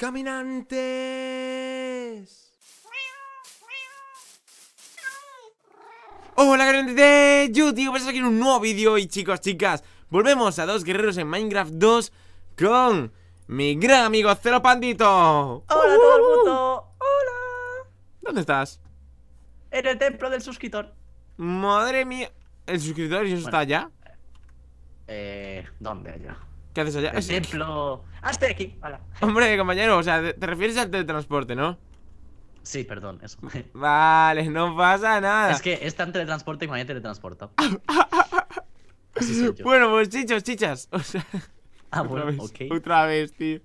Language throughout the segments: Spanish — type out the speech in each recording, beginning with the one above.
caminantes. Hola caminantes de YouTube, ¡Vamos aquí en un nuevo vídeo y chicos, chicas, volvemos a dos guerreros en Minecraft 2 con mi gran amigo Cero Pandito. Hola a todo el mundo, hola. ¿Dónde estás? En el templo del suscriptor. Madre mía, ¿el suscriptor y eso está allá? Eh, ¿dónde allá? ¿Qué haces allá? El hasta Ah, estoy aquí, Hola. Hombre, compañero, o sea, te refieres al teletransporte, ¿no? Sí, perdón, eso. Vale, no pasa nada. Es que es tan teletransporte y me Bueno, pues chichos, chichas. O sea... Ah, bueno, otra Otra vez, tío.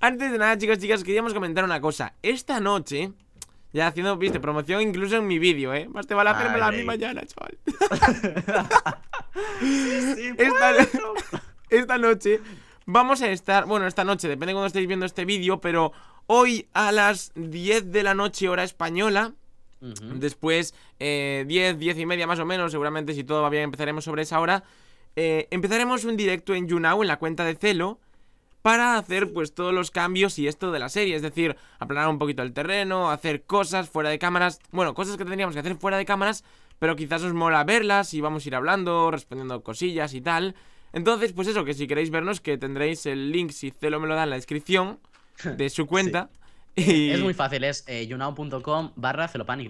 Antes de nada, chicos, chicas, queríamos comentar una cosa. Esta noche, ya haciendo, viste, promoción incluso en mi vídeo, ¿eh? Más te vale hacerme la misma mañana, chaval. sí, sí, esta noche vamos a estar, bueno, esta noche, depende de cuando estéis viendo este vídeo, pero hoy a las 10 de la noche hora española, después eh, 10, 10 y media más o menos, seguramente si todo va bien empezaremos sobre esa hora, eh, empezaremos un directo en YouNow, en la cuenta de Celo, para hacer pues todos los cambios y esto de la serie, es decir, aplanar un poquito el terreno, hacer cosas fuera de cámaras, bueno, cosas que tendríamos que hacer fuera de cámaras, pero quizás os mola verlas y vamos a ir hablando, respondiendo cosillas y tal. Entonces, pues eso, que si queréis vernos, que tendréis el link, si Celo me lo da en la descripción de su cuenta. Eh, es muy fácil, es eh, yunao.com barra celopan y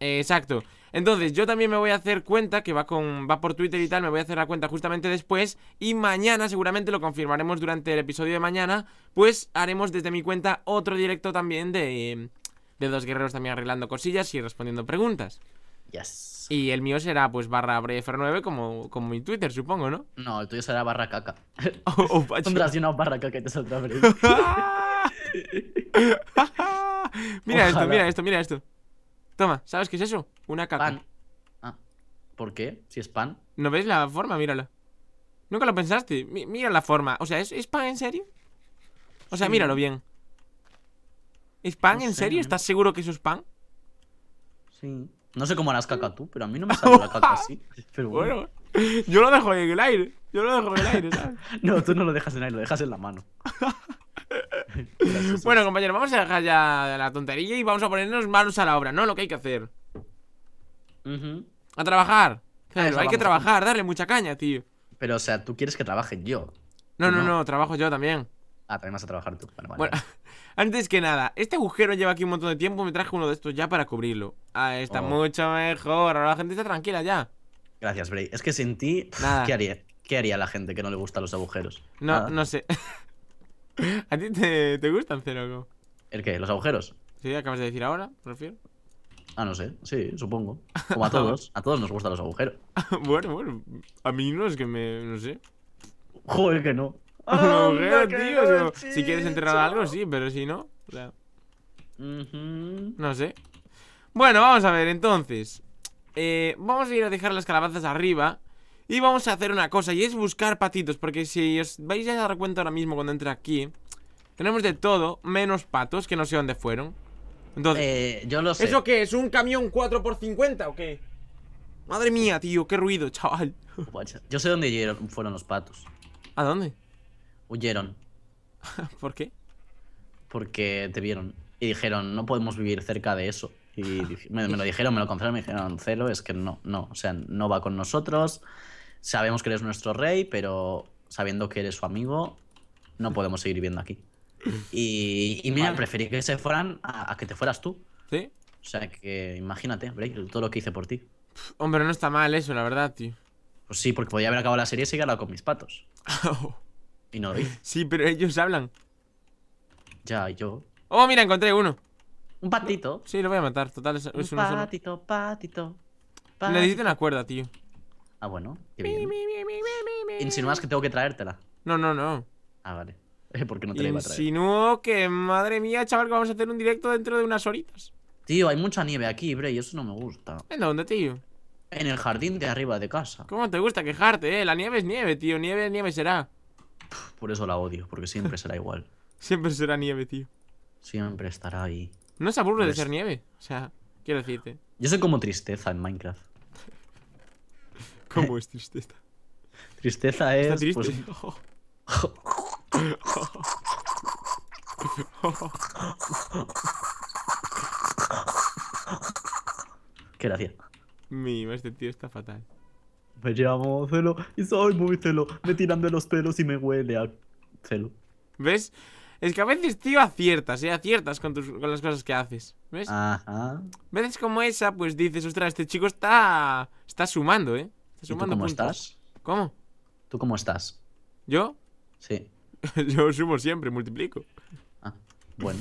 Exacto. Entonces, yo también me voy a hacer cuenta, que va con va por Twitter y tal, me voy a hacer la cuenta justamente después. Y mañana, seguramente lo confirmaremos durante el episodio de mañana, pues haremos desde mi cuenta otro directo también de, de dos guerreros también arreglando cosillas y respondiendo preguntas. Y el mío será pues barra brefr9 como, como mi Twitter, supongo, ¿no? No, el tuyo será barra caca. Oh, oh una barra caca y te saldrá mira esto, mira esto, mira esto. Toma, ¿sabes qué es eso? Una caca. Ah. ¿por qué? Si es pan. ¿No ves la forma? Mírala. Nunca lo pensaste. mira la forma. O sea, ¿es, pan en serio? O sea, míralo bien. ¿Es pan en serio? ¿Estás seguro que eso es pan? Sí. No sé cómo harás caca mm. tú, pero a mí no me sale la caca así. Pero bueno. yo lo dejo en el aire. Yo lo dejo en el aire, no, tú no lo dejas en el aire, lo dejas en la mano. bueno, compañero, vamos a dejar ya la tontería y vamos a ponernos manos a la obra, ¿no? Lo que hay que hacer. A trabajar. Ah, claro, hay que trabajar, darle mucha caña, tío. Pero, o sea, tú quieres que trabaje yo. No, no, no, trabajo yo también. Ah, también vas a trabajar tú. Bueno, antes que nada, este agujero lleva aquí un montón de tiempo. Me traje uno de estos ya para cubrirlo. Ahí está oh. mucho mejor. Ahora la gente está tranquila ya. Gracias, Bray. Es que sin ti, ¿qué haría? ¿Qué haría la gente que no le gusta los agujeros? No, no sé. ¿A ti te, te gustan, algo ¿El qué? ¿Los agujeros? Sí, acabas de decir ahora, prefiero. Ah, no sé, sí, supongo. Como a todos, a todos nos gustan los agujeros. bueno, bueno, a mí no es que me. No sé. Joder, que no. Un agujero, tío. Si quieres enterrar algo, sí, pero si no. No sé. Bueno, vamos a ver, entonces eh, Vamos a ir a dejar las calabazas arriba Y vamos a hacer una cosa Y es buscar patitos, porque si os vais a dar cuenta ahora mismo cuando entre aquí Tenemos de todo, menos patos Que no sé dónde fueron Entonces, eh, yo lo sé ¿Eso qué? ¿Es un camión 4x50 o qué? Madre mía, tío, qué ruido, chaval Yo sé dónde fueron los patos ¿A dónde? Huyeron ¿Por qué? Porque te vieron y dijeron, no podemos vivir cerca de eso. Y me, lo dijeron, me lo confesaron, me dijeron, Celo, es que no, no, o sea, no va con nosotros, sabemos que eres nuestro rey, pero sabiendo que eres su amigo, no podemos seguir viviendo aquí. Y, mira, preferí que se fueran a, que te fueras tú. Sí. O sea, que imagínate, Break, todo lo que hice por ti. hombre, no está mal eso, la verdad, tío. Pues sí, porque podía haber acabado la serie y seguir con mis patos. y no Sí, pero ellos hablan. Ya, yo. Oh, mira, encontré uno. Un patito. Sí, lo voy a matar. Total, es, un patito, patito, Necesito una cuerda, tío. Ah, bueno. Qué que tengo que traértela. No, no, no. Ah, vale. Porque no te la iba a traer. Insinúo que, madre mía, chaval, que vamos a hacer un directo dentro de unas horitas. Tío, hay mucha nieve aquí, bre, y eso no me gusta. ¿En dónde, tío? En el jardín de arriba de casa. ¿Cómo te gusta quejarte, eh? La nieve es nieve, tío. Nieve, nieve será. Por eso la odio, porque siempre será igual. Siempre será nieve, tío. Siempre estará ahí. No se aburre de pues ser nieve. O sea, quiero decirte. Yo soy como tristeza en Minecraft. ¿Cómo es tristeza? Tristeza es. Está pues, triste. Qué gracia. Mi, este tío está fatal. Me llamo Celo y soy muy Celo. Me tiran de los pelos y me huele a Celo. ¿Ves? Es que a veces, tío, aciertas, ¿eh? Aciertas con, tus, las cosas que haces. ¿Ves? Ajá. Veces como esa, pues dices, ostras, este chico está. Está sumando, ¿eh? ¿Cómo estás? ¿Cómo? ¿Tú cómo estás? ¿Yo? Sí. Yo sumo siempre, multiplico. Ah, bueno.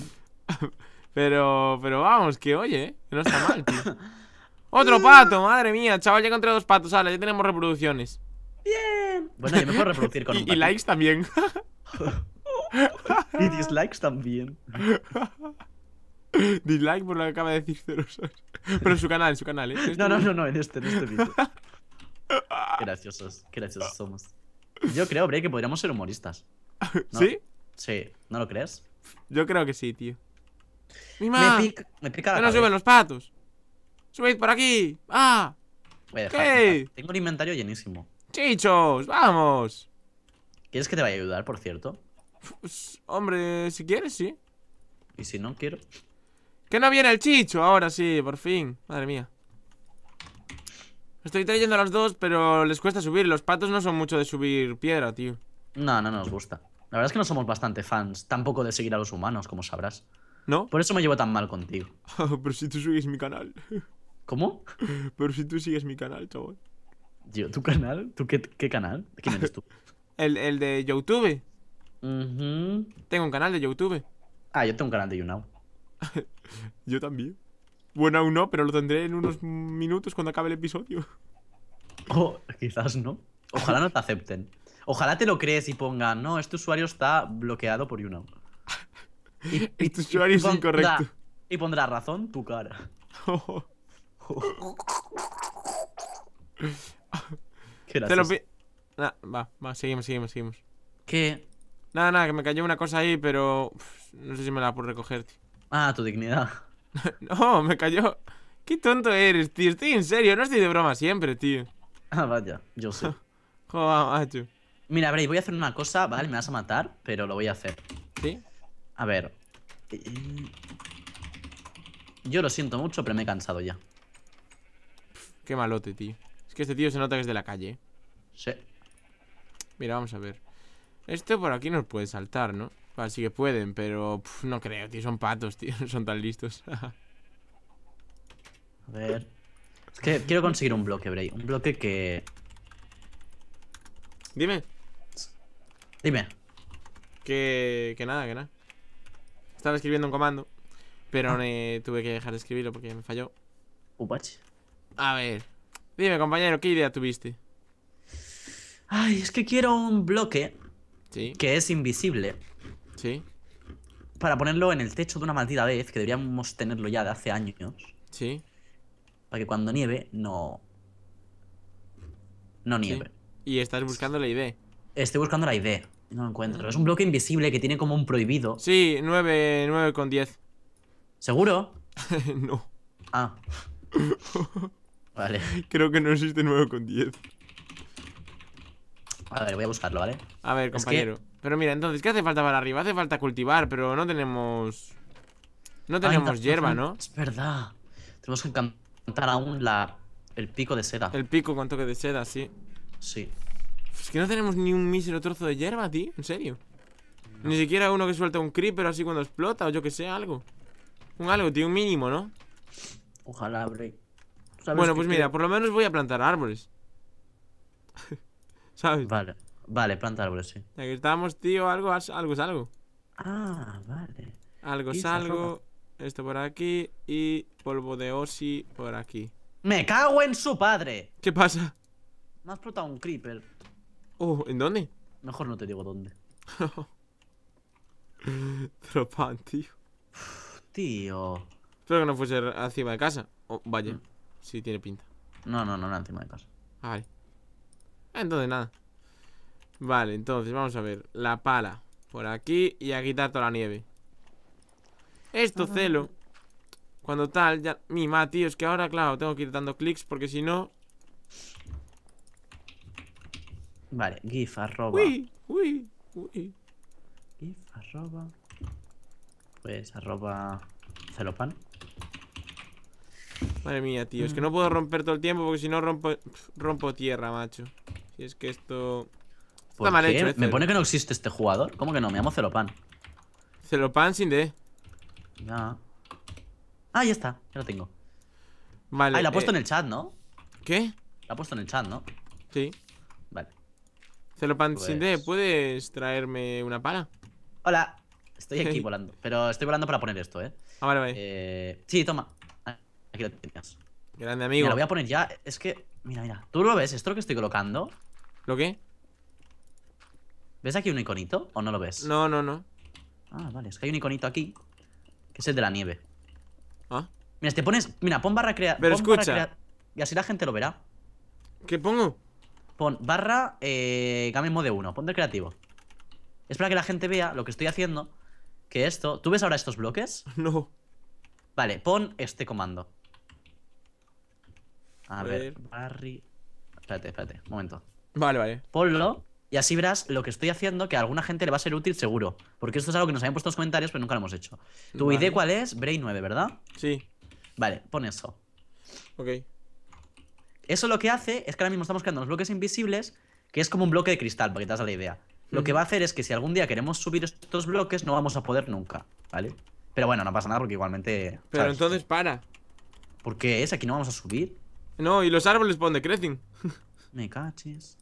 pero, pero vamos, que oye, ¿eh? no está mal, tío. ¡Otro pato! ¡Madre mía! Chaval, ya encontré dos patos. Ahora ya tenemos reproducciones. ¡Bien! Bueno, yo me puedo reproducir con Y likes también. y dislikes también. Dislike por lo que acaba de decir Cerosas. Pero en su canal, en su canal, ¿eh? no, no, no, no, en este, en este vídeo. graciosos, graciosos somos. Yo creo, Bray, que podríamos ser humoristas. Sí, ¿no lo crees? Yo creo que sí, tío. ¡Mi me, me pica la no suben los patos! ¡Subid por aquí! ¡Ah! Voy a dejar, ¿Qué? Tengo el inventario llenísimo. ¡Chichos! ¡Vamos! ¿Quieres que te vaya a ayudar, por cierto? Pues, hombre, si quieres, sí. ¿Y si no quiero? Que no viene el chicho, ahora sí, por fin. Madre mía. Estoy trayendo a los dos, pero les cuesta subir. Los patos no son mucho de subir piedra, tío. No, no nos gusta. La verdad es que no somos bastante fans, tampoco de seguir a los humanos, como sabrás. ¿No? Por eso me llevo tan mal contigo. pero si tú sigues mi canal. ¿Cómo? Pero si tú sigues mi canal, chaval. Yo, ¿tu canal? ¿Tú qué, qué canal? ¿Quién eres tú? el, el de YouTube. Tengo un canal de YouTube. Ah, yo tengo un canal de YouNow. yo también. Bueno, aún no, pero lo tendré en unos minutos cuando acabe el episodio. Oh, quizás no. Ojalá no te acepten. Ojalá te lo crees y pongan, no, este usuario está bloqueado por YouNow. Y, este usuario es incorrecto. y pondrá razón tu cara. te lo ah, va, va, seguimos, seguimos, seguimos. qué Nada, nada, que me cayó una cosa ahí, pero... no sé si me la puedo recoger, tío. Ah, tu dignidad. no, me cayó... Qué tonto eres, tío. Estoy en serio, no estoy de broma siempre, tío. Ah, vaya, yo sé. Joder, macho. Mira, a ver, voy a hacer una cosa, ¿vale? Me vas a matar, pero lo voy a hacer. ¿Sí? A ver. Yo lo siento mucho, pero me he cansado ya. Qué malote, tío. Es que este tío se nota que es de la calle. ¿eh? Sí. Mira, vamos a ver. Este por aquí nos puede saltar, ¿no? Así que pueden, pero no creo, tío. Son patos, tío. No son tan listos. a ver. Es que quiero conseguir un bloque, Bray. Un bloque que. Dime. Dime. Que, que nada, que nada. Estaba escribiendo un comando, pero ah. eh, tuve que dejar de escribirlo porque me falló. Upach. A ver. Dime, compañero, ¿qué idea tuviste? Ay, es que quiero un bloque que es invisible. Sí. Para ponerlo en el techo de una maldita vez, que deberíamos tenerlo ya de hace años. Sí. Para que cuando nieve, no. No nieve. Y estás buscando la ID. Estoy buscando la ID. No lo encuentro. Es ah. un bloque invisible que tiene como un prohibido. Sí, 9, con 10. ¿Seguro? no. Ah. vale. Creo que no existe 9 con 10. A ver, voy a buscarlo, ¿vale? A ver, compañero. Pero mira, entonces, ¿qué hace falta para arriba? Hace falta cultivar, pero no tenemos... No tenemos hierba, ¿no? Es verdad. Tenemos que encantar aún la... el pico de seda. El pico con toque de seda, sí. Sí. Es que no tenemos ni un mísero trozo de hierba, tío. En serio. Ni siquiera uno que suelta un creeper así cuando explota o yo que sé, algo. Un algo, tío, un mínimo, ¿no? Ojalá, Bray. Bueno, pues mira, por lo menos voy a plantar árboles. Vale, vale, planta árboles, sí. Aquí estamos, tío, algo, algo es algo. Ah, vale. Algo es algo, esto por aquí y polvo de osi por aquí. ¡Me cago en su padre! ¿Qué pasa? Me ha explotado un creeper. Oh, ¿en dónde? Mejor no te digo dónde. Tropan, tío. tío. Espero que no fuese encima de casa. o oh, vaya, mm. si tiene pinta. No, no, no, no encima de casa. Vale Ah, entonces nada Vale, entonces vamos a ver La pala por aquí y a quitar toda la nieve Esto celo Cuando tal, ya... Mi ma, tío, es que ahora, claro, tengo que ir dando clics Porque si no... Vale, gif arroba Uy, uy, uy Gif arroba Pues arroba celopan Madre mía, tío, es que mm. no puedo romper todo el tiempo Porque si no rompo, rompo tierra, macho si es que esto... Eh, ¿Me pone que no existe este jugador? ¿Cómo que no? Me llamo Celopan. Celopan sin D. Ya. Ah, ya está. Ya lo tengo. Vale. Ah, la ha eh, puesto en el chat, ¿no? ¿Qué? La ha puesto en el chat, ¿no? Sí. Vale. Celopan sin D, pues ¿puedes traerme una pala? Hola. Estoy aquí volando. Pero estoy volando para poner esto, ¿eh? Ah, vale, vale. Eh, sí, toma. Aquí lo tenías. Grande amigo. Me lo voy a poner ya. Es que Mira, mira. ¿Tú lo ves esto que estoy colocando? ¿Lo qué? ¿Ves aquí un iconito o no lo ves? No, no, no. Ah, vale. Es que hay un iconito aquí que es el de la nieve. Ah. Mira, te pones... Mira, pon barra crear... Pero escucha. y así la gente lo verá. ¿Qué pongo? Pon barra eh, game mode 1. Pon de creativo. Es para que la gente vea lo que estoy haciendo. Que esto... ¿Tú ves ahora estos bloques? No. Vale, pon este comando. A ver, Barry. Espérate, espérate, un momento. Vale, vale. Ponlo y así verás lo que estoy haciendo que a alguna gente le va a ser útil seguro. Porque esto es algo que nos habían puesto en los comentarios, pero nunca lo hemos hecho. ¿Tu idea ID cuál es? bray 9, ¿verdad? Sí. Vale, pon eso. Ok. Eso lo que hace es que ahora mismo estamos creando los bloques invisibles, que es como un bloque de cristal, para que te hagas la idea. Lo que va a hacer es que si algún día queremos subir estos bloques, no vamos a poder nunca, ¿vale? Pero bueno, no pasa nada porque igualmente. Pero entonces para. ¿Por qué es? Aquí no vamos a subir. No, y los árboles pone de crecen. Me caches.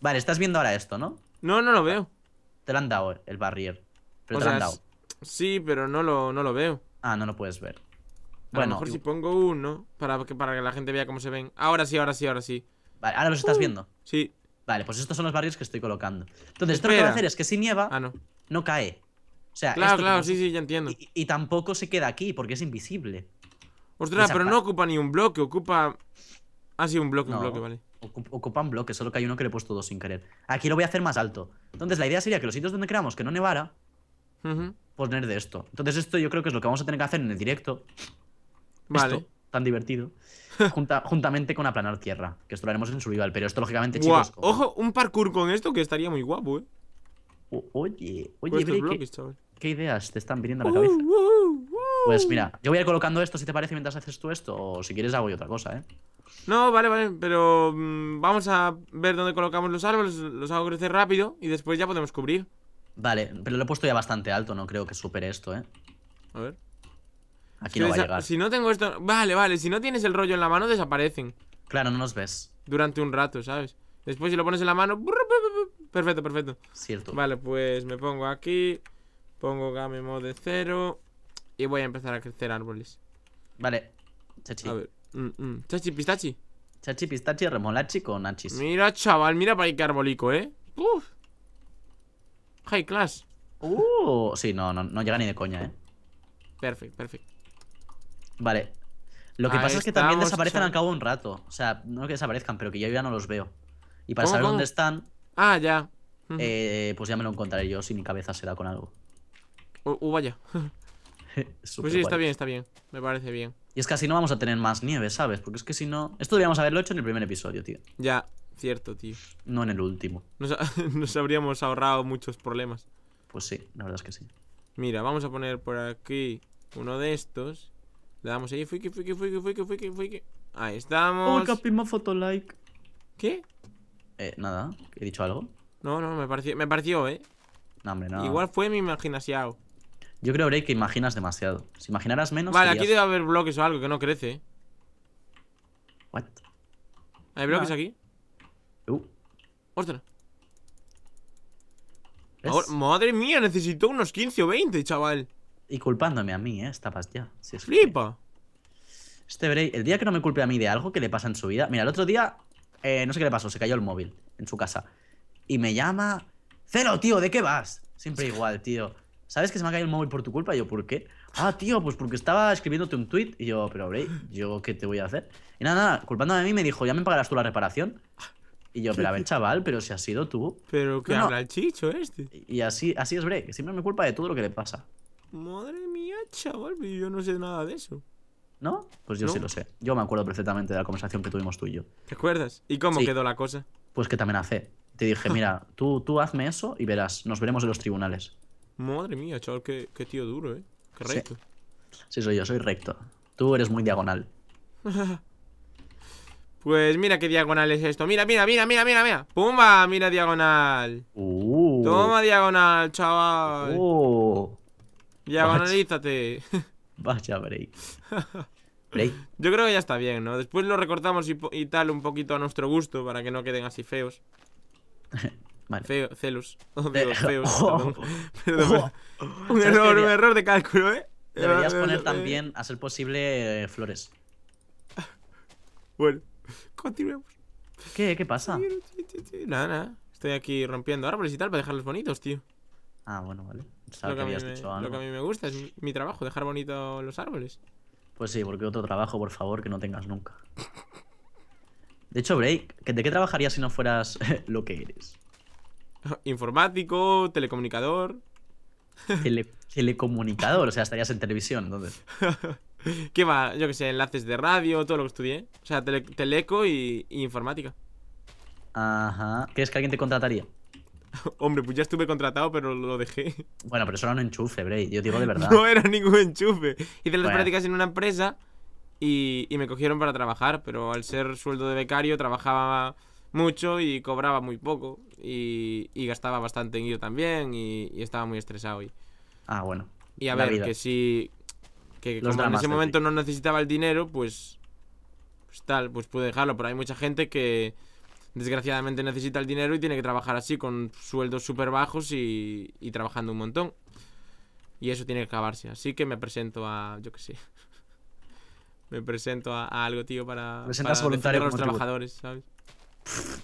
vale, estás viendo ahora esto, ¿no? No, no lo veo. Te lo han dado el barrier. han dado. Sí, pero no lo, no lo veo. Ah, no lo puedes ver. A bueno, lo mejor si pongo uno para que, para que la gente vea cómo se ven. Ahora sí, ahora sí, ahora sí. Vale, ahora los estás uh, viendo. Sí. Vale, pues estos son los barrios que estoy colocando. Entonces, esto lo que voy a hacer es que si nieva, ah, no. cae. O sea, claro, claro, sí, sí, ya entiendo. Y, y, tampoco se queda aquí porque es invisible. Ostras, pero no ocupa ni un bloque, ocupa... Ah, sí, un bloque, no, un bloque, vale. Ocupa un bloque, solo que hay uno que le he puesto dos sin querer. Aquí lo voy a hacer más alto. Entonces la idea sería que los sitios donde creamos que no nevara, Pues tener poner de esto. Entonces esto yo creo que es lo que vamos a tener que hacer en el directo. Vale. tan divertido. juntamente con aplanar tierra, que esto lo haremos en survival. Pero esto lógicamente, chicos... Ojo, un parkour con esto que estaría muy guapo, eh. oye, oye, ¿qué, ideas te están viniendo a la uh, cabeza? Uh, pues mira, yo voy a ir colocando esto, si te parece, mientras haces tú esto. O si quieres, hago yo otra cosa, ¿eh? No, vale, vale, pero mm, vamos a ver dónde colocamos los árboles, los hago crecer rápido y después ya podemos cubrir. Vale, pero lo he puesto ya bastante alto, no creo que supere esto, ¿eh? A ver. Aquí no va a llegar. Si no tengo esto... Vale, vale, si no tienes el rollo en la mano, desaparecen. Claro, no nos ves. Durante un rato, ¿sabes? Después si lo pones en la mano... Perfecto, perfecto. Cierto. Vale, pues me pongo aquí, pongo game mode 0 y voy a empezar a crecer árboles. Vale. Chachi. Mm, mm. Chachi, pistachi. Chachi, pistachi, remolachi con achis. Mira, chaval, mira para qué arbolico, ¿eh? Uf. High class. Uh, sí, no, no, llega ni de coña, ¿eh? Perfecto, perfecto. Vale. Lo que pasa es que también desaparecen al cabo de un rato. O sea, no que desaparezcan, pero que yo ya no los veo. Y para saber dónde están. Ah, ya. Eh, pues ya me lo encontraré yo si mi cabeza se da con algo. uh vaya. pues sí, está bien, está bien. Me parece bien. Y es que así no vamos a tener más nieve, ¿sabes? Porque es que si no... Esto deberíamos haberlo hecho en el primer episodio, tío. Ya, cierto, tío. No en el último. Nos, habríamos ahorrado muchos problemas. Pues sí, la verdad es que sí. Mira, vamos a poner por aquí uno de estos. Le damos ahí. Ahí estamos. Oh, foto like ¿Qué? Eh, nada. ¿He dicho algo? No, no, me pareció, me pareció, eh. No, hombre, no. Igual fue mi imaginación. Yo creo, Bray, que imaginas demasiado. Si imaginaras menos. Vale, aquí debe haber bloques o algo que no crece. ¿eh? ¿What? ¿Hay bloques aquí? Uh. Ostras. madre mía, necesito unos 15 o 20, chaval. Y culpándome a mí, ¿eh? Estabas ya. Flipa. Este Bray, el día que no me culpe a mí de algo que le pasa en su vida. Mira, el otro día, eh, no sé qué le pasó, se cayó el móvil en su casa. Y me llama. Cero, tío, ¿de qué vas? Siempre igual, tío. ¿sabes que se me ha caído el móvil por tu culpa? Y yo, ¿por qué? Ah, tío, pues porque estaba escribiéndote un tweet. Y yo, pero Bray, ¿yo qué te voy a hacer? Y nada, nada, culpándome a mí me dijo, ya me pagarás tú la reparación. Y yo, pero a ver, chaval, pero si has sido tú. Pero ¿qué no, el chicho este. Y así, así es Bray, que siempre me culpa de todo lo que le pasa. Madre mía, chaval, yo no sé nada de eso. ¿No? Pues yo sí lo sé. Yo me acuerdo perfectamente de la conversación que tuvimos tú y yo. ¿Te acuerdas? ¿Y cómo quedó la cosa? Pues que también hace Te dije, mira, tú, tú hazme eso y verás, nos veremos en los tribunales. Madre mía, chaval, qué, tío duro, ¿eh? Qué recto. Sí. soy yo, soy recto. Tú eres muy diagonal. pues mira qué diagonal es esto. Mira, mira, mira, mira, mira, mira. ¡Pumba! Mira diagonal. Uh. Toma diagonal, chaval. Uh. Diagonalízate. Vaya break. Yo creo que ya está bien, ¿no? Después lo recortamos y, y tal un poquito a nuestro gusto para que no queden así feos. Vale. Feo, celus. Un error, un error de cálculo, ¿eh? Deberías poner eh. también, a ser posible, eh, flores. Bueno, continuemos. ¿Qué? ¿Qué pasa? Nada, nada. Estoy aquí rompiendo árboles y tal para dejarlos bonitos, tío. Ah, bueno, vale. Lo que, a mí me gusta es mi, trabajo, dejar bonitos los árboles. Pues sí, porque otro trabajo, por favor, que no tengas nunca. De hecho, Break, ¿de qué trabajarías si no fueras lo que eres? Informático, telecomunicador. telecomunicador, o sea, estarías en televisión, entonces. ¿Qué va? Yo que sé, enlaces de radio, todo lo que estudié. O sea, teleco y, informática. Ajá. ¿Crees que alguien te contrataría? Hombre, pues ya estuve contratado, pero lo dejé. Bueno, pero eso era un enchufe, Bray. Yo digo de verdad. no era ningún enchufe. Hice las prácticas en una empresa y, y me cogieron para trabajar, pero al ser sueldo de becario trabajaba mucho y cobraba muy poco y, gastaba bastante en ir también y, estaba muy estresado. Y, ah, bueno. Y a ver, que si... Que en ese momento no necesitaba el dinero, pues... Pues tal, pues pude dejarlo. Pero hay mucha gente que desgraciadamente necesita el dinero y tiene que trabajar así, con sueldos súper bajos y, trabajando un montón. Y eso tiene que acabarse. Así que me presento a... yo que sé me presento a, algo, tío, para, para los trabajadores, ¿sabes?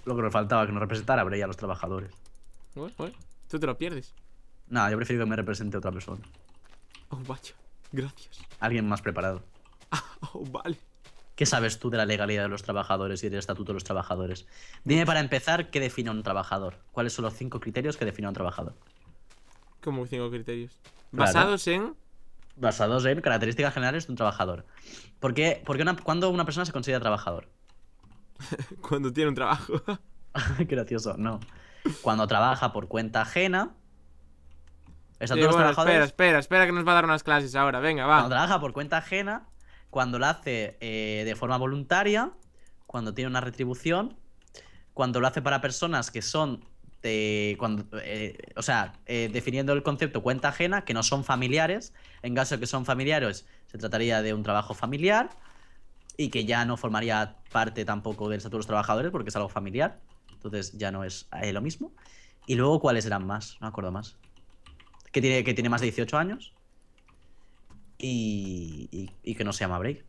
lo que nos faltaba, que nos representara Habría a los trabajadores. tú te lo pierdes. No, yo prefiero que me represente otra persona. Oh, vaya, gracias. Alguien más preparado. Oh, vale. ¿Qué sabes tú de la legalidad de los trabajadores y del estatuto de los trabajadores? Dime para empezar qué define un trabajador. ¿Cuáles son los cinco criterios que define un trabajador? ¿Cómo cinco criterios? Basados en basados en características generales de un trabajador. ¿Por qué, porque cuando una persona se considera trabajador? Cuando tiene un trabajo. Gracioso, no. Cuando trabaja por cuenta ajena. Eh, espera, espera, espera que nos va a dar unas clases ahora. Venga, va. Cuando trabaja por cuenta ajena, cuando lo hace eh, de forma voluntaria, cuando tiene una retribución, cuando lo hace para personas que son cuando, eh, o sea, definiendo el concepto cuenta ajena, que no son familiares. En caso de que son familiares, se trataría de un trabajo familiar y que ya no formaría parte tampoco del Estatuto de los Trabajadores porque es algo familiar, entonces ya no es lo mismo. Y luego, ¿cuáles eran más? No me acuerdo más. Que tiene, que tiene más de 18 años y, y, que no se llama Bray.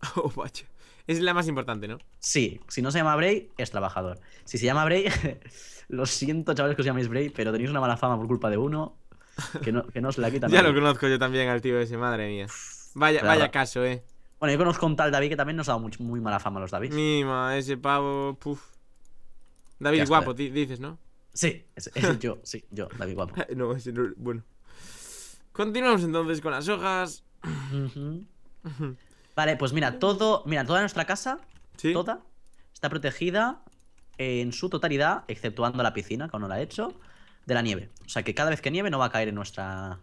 Oh, vaya. Es la más importante, ¿no? Sí, si no se llama Bray, es trabajador. Si se llama Bray, lo siento, chavales, que os llaméis Bray, pero tenéis una mala fama por culpa de uno que no, que os la quitan. ya lo conozco yo también al tío ese, madre mía. Vaya, vaya caso, eh. Bueno, yo conozco un tal David que también nos ha dado muy, mala fama a los David. Mima, ese pavo, puf. David guapo, dices, ¿no? Sí, es, yo, sí, yo, David guapo. no, ese no, bueno. Continuamos entonces con las hojas. vale, pues mira, todo, mira, toda nuestra casa, toda, está protegida en su totalidad, exceptuando la piscina, que aún no la he hecho, de la nieve. O sea que cada vez que nieve no va a caer en nuestra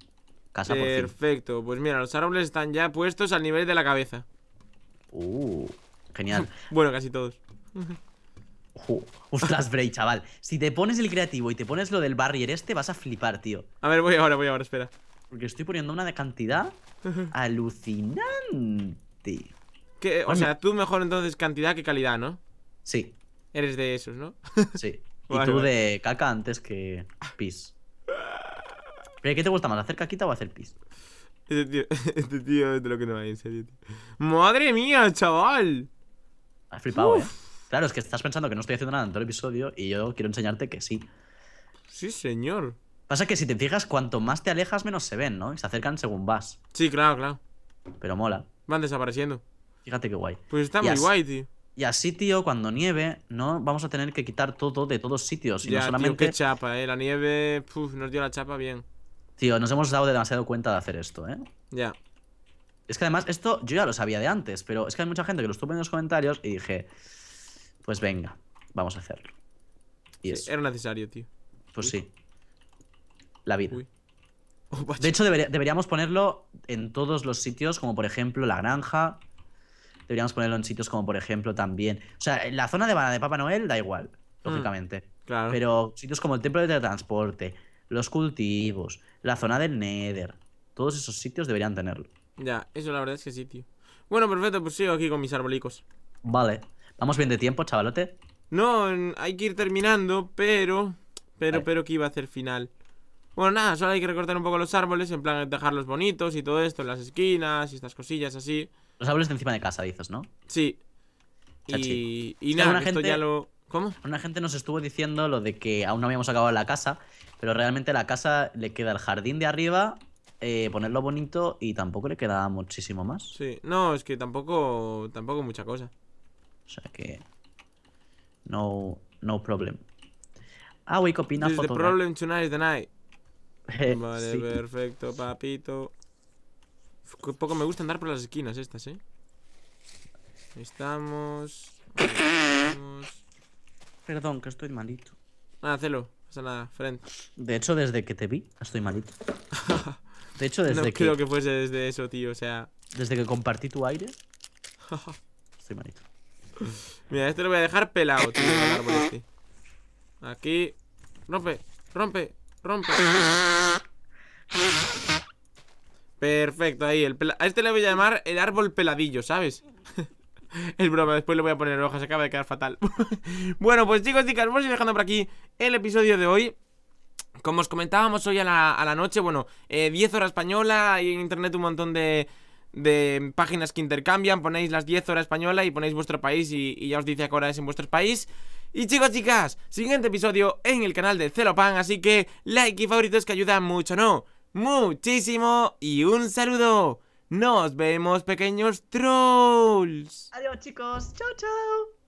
Perfecto, pues mira, los árboles están ya puestos al nivel de la cabeza. Uh, genial. bueno, casi todos. Bray, chaval. Si te pones el creativo y te pones lo del barrier este, vas a flipar, tío. A ver, voy ahora, voy ahora, espera. Porque estoy poniendo una de cantidad alucinante. Que, o sea, tú mejor entonces cantidad que calidad, ¿no? Sí. Eres de esos, ¿no? Sí. y tú de caca antes que pis. ¿Pero qué te gusta más? ¿Hacer caquita o hacer pis? Este tío, este tío es de lo que no hay, en serio. ¡Madre mía, chaval! Has flipado, ¿eh? Claro, es que estás pensando que no estoy haciendo nada en todo el episodio y yo quiero enseñarte que sí. Sí, señor. Pasa que si te fijas, cuanto más te alejas, menos se ven, ¿no? Y se acercan según vas. Sí, claro, claro. Pero mola. Van desapareciendo. Fíjate qué guay. Pues está muy guay, tío. Y así, tío, cuando nieve, no vamos a tener que quitar todo de todos sitios. Y no solamente... qué chapa, eh. La nieve, puf, nos dio la chapa bien. Tío, nos hemos dado demasiado cuenta de hacer esto, ¿eh? Ya. Es que además, esto yo ya lo sabía de antes, pero es que hay mucha gente que lo estuvo en los comentarios y dije, pues venga, vamos a hacerlo. Y Era necesario, tío. Pues sí. La vida. Oh, de hecho, deberíamos ponerlo en todos los sitios, como por ejemplo la granja. Deberíamos ponerlo en sitios como por ejemplo también. O sea, en la zona de bana de Papá Noel da igual, mm, lógicamente. claro. Pero sitios como el templo de teletransporte, los cultivos, la zona del Nether. Todos esos sitios deberían tenerlo. Ya, eso la verdad es que sí, tío. Bueno, perfecto, pues sigo aquí con mis arbolicos. Vale. ¿Vamos bien de tiempo, chavalote? No, hay que ir terminando, pero... Pero, pero que iba a hacer final. Bueno, nada, solo hay que recortar un poco los árboles, en plan dejarlos bonitos y todo esto, en las esquinas y estas cosillas así. Los árboles de encima de casa, dices, ¿no? Sí. Y, nada, esto gente, ya lo... ¿Cómo? Una gente nos estuvo diciendo lo de que aún no habíamos acabado la casa pero realmente la casa le queda el jardín de arriba, eh, ponerlo bonito y tampoco le queda muchísimo más. Sí, no, es que tampoco, tampoco mucha cosa. O sea que... No, no problem. Ah, we copina opinas? the problem tonight is vale, perfecto, papito. Un poco me gusta andar por las esquinas estas, ¿eh? Estamos... Estamos... Perdón, que estoy malito. Ah, de hecho, desde que te vi, estoy malito. De hecho, desde no creo que fuese desde eso, tío, o sea... Desde que compartí tu aire... estoy malito. Mira, este lo voy a dejar pelado, tío, este. Aquí... Rompe, rompe, rompe. Perfecto, ahí. A este le voy a llamar el árbol peladillo, ¿sabes? el broma, después le voy a poner hojas, se acaba de quedar fatal Bueno, pues chicos, chicas, vamos a dejando por aquí el episodio de hoy Como os comentábamos hoy a la, noche, bueno, 10 eh, horas española, hay en internet un montón de páginas que intercambian, ponéis las 10 horas española y ponéis vuestro país y, ya os dice a qué hora es en vuestro país. Y chicos, chicas, siguiente episodio en el canal de Celopan, así que like y favoritos que ayuda mucho, ¿no? Muchísimo y un saludo. Nos vemos, pequeños trolls. Adiós, chicos. Chao, chao.